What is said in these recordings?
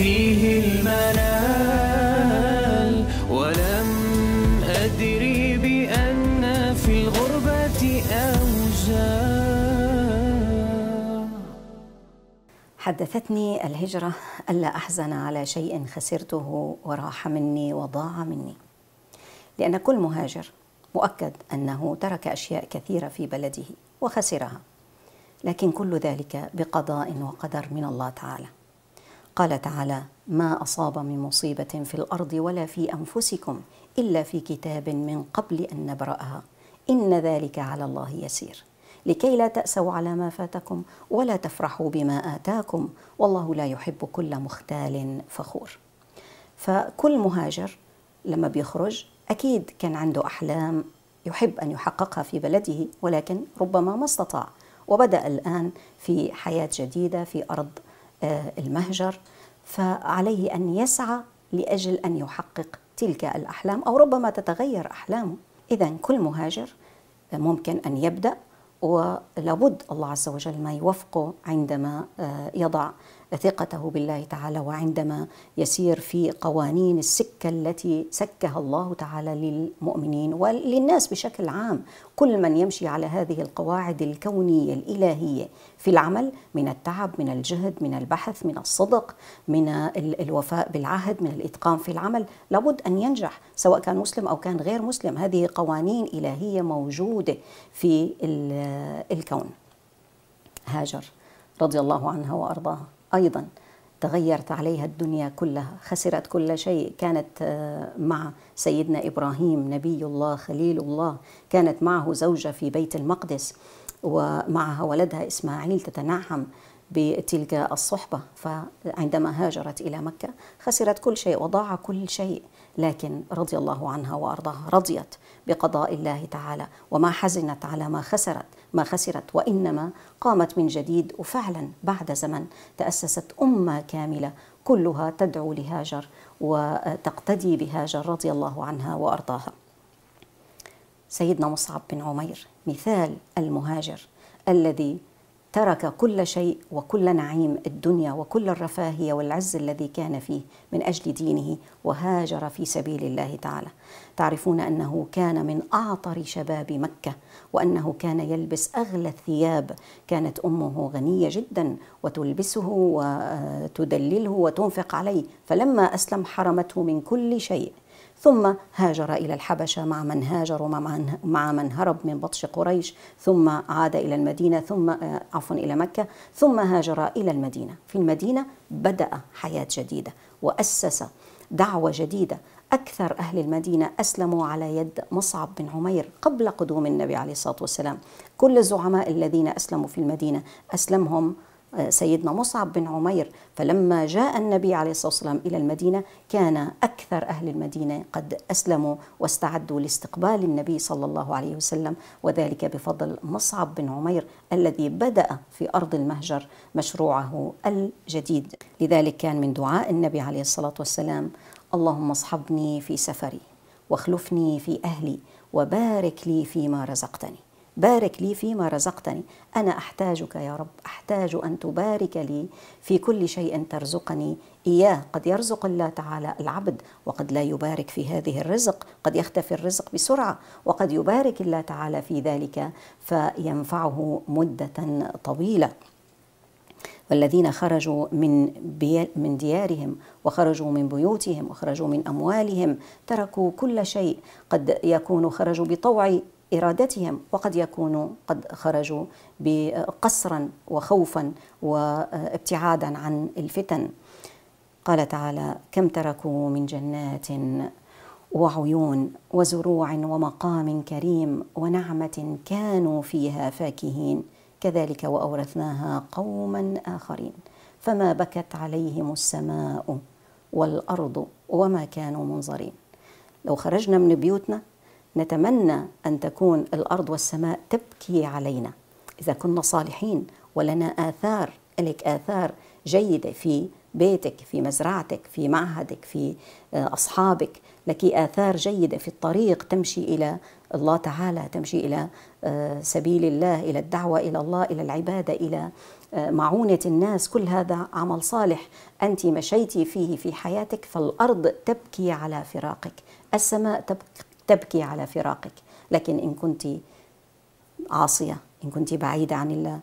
فيه المنال ولم أدري بأن في الغربة أوجاع حدثتني الهجرة ألا أحزن على شيء خسرته وراح مني وضاع مني لأن كل مهاجر مؤكد أنه ترك أشياء كثيرة في بلده وخسرها لكن كل ذلك بقضاء وقدر من الله تعالى قال تعالى ما اصاب من مصيبه في الارض ولا في انفسكم الا في كتاب من قبل ان نبراها ان ذلك على الله يسير لكي لا تاسوا على ما فاتكم ولا تفرحوا بما اتاكم والله لا يحب كل مختال فخور فكل مهاجر لما بيخرج اكيد كان عنده احلام يحب ان يحققها في بلده ولكن ربما ما استطاع وبدا الان في حياه جديده في ارض آه، المهجر فعليه ان يسعى لاجل ان يحقق تلك الاحلام او ربما تتغير احلامه اذا كل مهاجر ممكن ان يبدا ولابد الله عز وجل ما يوفقه عندما آه، يضع ثقته بالله تعالى وعندما يسير في قوانين السكه التي سكها الله تعالى للمؤمنين وللناس بشكل عام كل من يمشي على هذه القواعد الكونيه الالهيه في العمل من التعب من الجهد من البحث من الصدق من الوفاء بالعهد من الاتقان في العمل لابد ان ينجح سواء كان مسلم او كان غير مسلم هذه قوانين الهيه موجوده في الكون هاجر رضي الله عنها وارضاها أيضا تغيرت عليها الدنيا كلها خسرت كل شيء كانت آه، مع سيدنا إبراهيم نبي الله خليل الله كانت معه زوجة في بيت المقدس ومعها ولدها إسماعيل تتنعم بتلك الصحبة فعندما هاجرت إلى مكة خسرت كل شيء وضاع كل شيء لكن رضي الله عنها وأرضاها رضيت بقضاء الله تعالى وما حزنت على ما خسرت ما خسرت وإنما قامت من جديد وفعلا بعد زمن تأسست أمة كاملة كلها تدعو لهاجر وتقتدي بهاجر رضي الله عنها وأرضاها سيدنا مصعب بن عمير مثال المهاجر الذي ترك كل شيء وكل نعيم الدنيا وكل الرفاهيه والعز الذي كان فيه من اجل دينه وهاجر في سبيل الله تعالى. تعرفون انه كان من اعطر شباب مكه وانه كان يلبس اغلى الثياب، كانت امه غنيه جدا وتلبسه وتدلله وتنفق عليه، فلما اسلم حرمته من كل شيء ثم هاجر إلى الحبشة مع من هاجر ومع من هرب من بطش قريش ثم عاد إلى المدينة ثم آه، عفوا إلى مكة ثم هاجر إلى المدينة في المدينة بدأ حياة جديدة وأسس دعوة جديدة أكثر أهل المدينة أسلموا على يد مصعب بن عمير قبل قدوم النبي عليه الصلاة والسلام كل الزعماء الذين أسلموا في المدينة أسلمهم سيدنا مصعب بن عمير فلما جاء النبي عليه الصلاة والسلام إلى المدينة كان أكثر أهل المدينة قد أسلموا واستعدوا لاستقبال النبي صلى الله عليه وسلم وذلك بفضل مصعب بن عمير الذي بدأ في أرض المهجر مشروعه الجديد لذلك كان من دعاء النبي عليه الصلاة والسلام اللهم اصحبني في سفري واخلفني في أهلي وبارك لي فيما رزقتني بارك لي فيما رزقتني أنا أحتاجك يا رب أحتاج أن تبارك لي في كل شيء ترزقني إياه قد يرزق الله تعالى العبد وقد لا يبارك في هذه الرزق قد يختفي الرزق بسرعة وقد يبارك الله تعالى في ذلك فينفعه مدة طويلة والذين خرجوا من من ديارهم وخرجوا من بيوتهم وخرجوا من اموالهم تركوا كل شيء قد يكونوا خرجوا بطوع إرادتهم وقد يكونوا قد خرجوا بقسرا وخوفا وابتعادا عن الفتن قال تعالى كم تركوا من جنات وعيون وزروع ومقام كريم ونعمة كانوا فيها فاكهين كذلك وأورثناها قوما آخرين فما بكت عليهم السماء والأرض وما كانوا منظرين لو خرجنا من بيوتنا نتمنى أن تكون الأرض والسماء تبكي علينا إذا كنا صالحين ولنا آثار لك آثار جيدة في بيتك في مزرعتك في معهدك في آه، أصحابك لك آثار جيدة في الطريق تمشي إلى الله تعالى تمشي إلى آه، سبيل الله إلى الدعوة إلى الله إلى العبادة إلى آه، معونة الناس كل هذا عمل صالح أنت مشيتي فيه في حياتك فالأرض تبكي على فراقك السماء تبكي على فراقك لكن إن كنت عاصية إن كنت بعيدة عن الله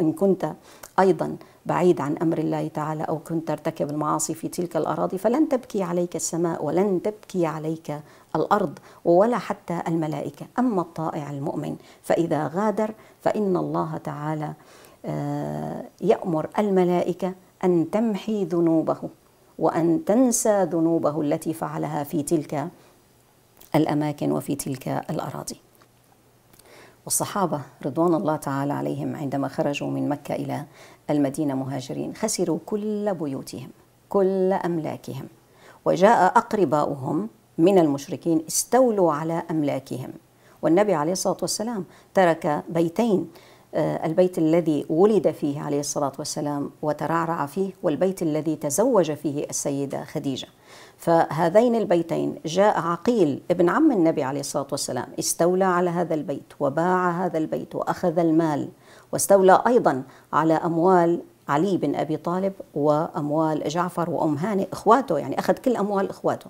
إن كنت أيضا بعيد عن أمر الله تعالى أو كنت ترتكب المعاصي في تلك الأراضي فلن تبكي عليك السماء ولن تبكي عليك الأرض ولا حتى الملائكة أما الطائع المؤمن فإذا غادر فإن الله تعالى آه، يأمر الملائكة أن تمحي ذنوبه وأن تنسى ذنوبه التي فعلها في تلك الأماكن وفي تلك الأراضي والصحابة رضوان الله تعالى عليهم عندما خرجوا من مكة إلى المدينة مهاجرين خسروا كل بيوتهم كل أملاكهم وجاء أقرباؤهم من المشركين استولوا على أملاكهم والنبي عليه الصلاة والسلام ترك بيتين آه، البيت الذي ولد فيه عليه الصلاة والسلام وترعرع فيه والبيت الذي تزوج فيه السيدة خديجة فهذين البيتين جاء عقيل ابن عم النبي عليه الصلاة والسلام استولى على هذا البيت وباع هذا البيت وأخذ المال واستولى أيضا على أموال علي بن أبي طالب وأموال جعفر وأم هاني إخواته يعني أخذ كل أموال إخواته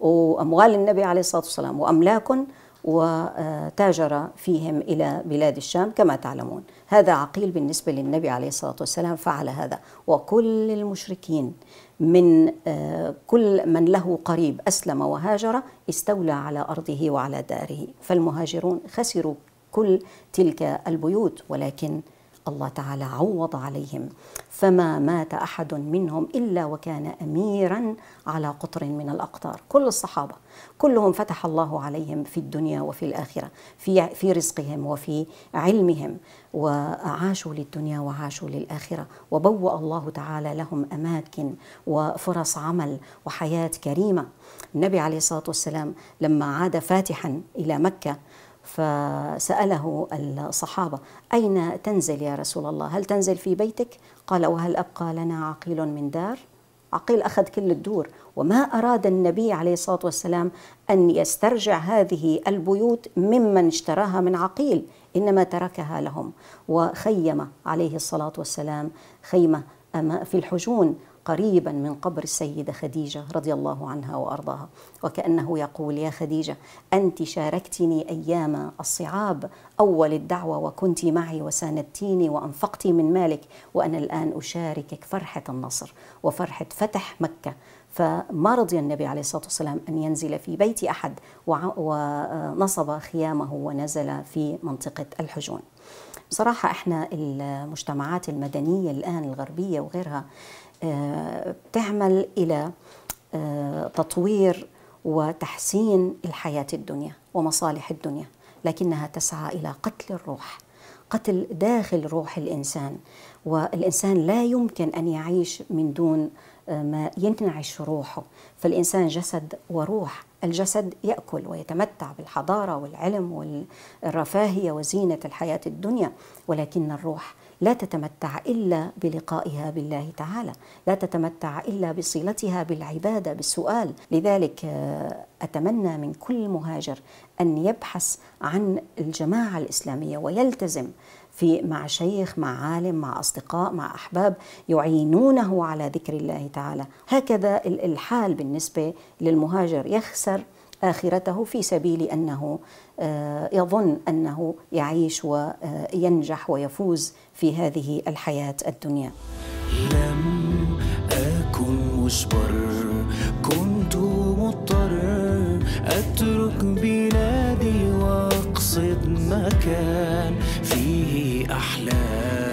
وأموال النبي عليه الصلاة والسلام وأملاكهم وتاجر فيهم إلى بلاد الشام كما تعلمون هذا عقيل بالنسبة للنبي عليه الصلاة والسلام فعل هذا وكل المشركين من آه، كل من له قريب أسلم وهاجر استولى على أرضه وعلى داره فالمهاجرون خسروا كل تلك البيوت ولكن الله تعالى عوض عليهم فما مات احد منهم الا وكان اميرا على قطر من الاقطار كل الصحابه كلهم فتح الله عليهم في الدنيا وفي الاخره في في رزقهم وفي علمهم وعاشوا للدنيا وعاشوا للاخره وبوأ الله تعالى لهم اماكن وفرص عمل وحياه كريمه النبي عليه الصلاه والسلام لما عاد فاتحا الى مكه فسأله الصحابة أين تنزل يا رسول الله هل تنزل في بيتك قال وهل أبقى لنا عقيل من دار عقيل أخذ كل الدور وما أراد النبي عليه الصلاة والسلام أن يسترجع هذه البيوت ممن اشتراها من عقيل إنما تركها لهم وخيم عليه الصلاة والسلام خيمة في الحجون قريبا من قبر السيده خديجه رضي الله عنها وارضاها وكانه يقول يا خديجه انت شاركتني ايام الصعاب اول الدعوه وكنت معي وساندتيني وانفقت من مالك وانا الان اشاركك فرحه النصر وفرحه فتح مكه فما رضي النبي عليه الصلاه والسلام ان ينزل في بيت احد ونصب خيامه ونزل في منطقه الحجون. بصراحه احنا المجتمعات المدنيه الان الغربيه وغيرها بتعمل إلى آه، تطوير وتحسين الحياة الدنيا ومصالح الدنيا لكنها تسعى إلى قتل الروح قتل داخل روح الإنسان والإنسان لا يمكن أن يعيش من دون آه، ما ينعش روحه فالإنسان جسد وروح الجسد ياكل ويتمتع بالحضاره والعلم والرفاهيه وزينه الحياه الدنيا ولكن الروح لا تتمتع الا بلقائها بالله تعالى، لا تتمتع الا بصلتها بالعباده بالسؤال، لذلك آه، اتمنى من كل مهاجر ان يبحث عن الجماعه الاسلاميه ويلتزم في مع شيخ مع عالم مع أصدقاء مع أحباب يعينونه على ذكر الله تعالى هكذا الحال بالنسبة للمهاجر يخسر آخرته في سبيل أنه آه، يظن أنه يعيش وينجح ويفوز في هذه الحياة الدنيا لم أكن مجبر كنت مضطر أترك بلادي قصد مكان فيه أحلام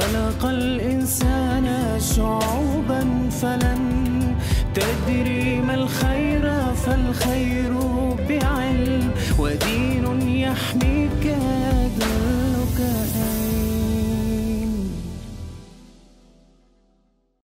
خلق الإنسان شعوبا فلن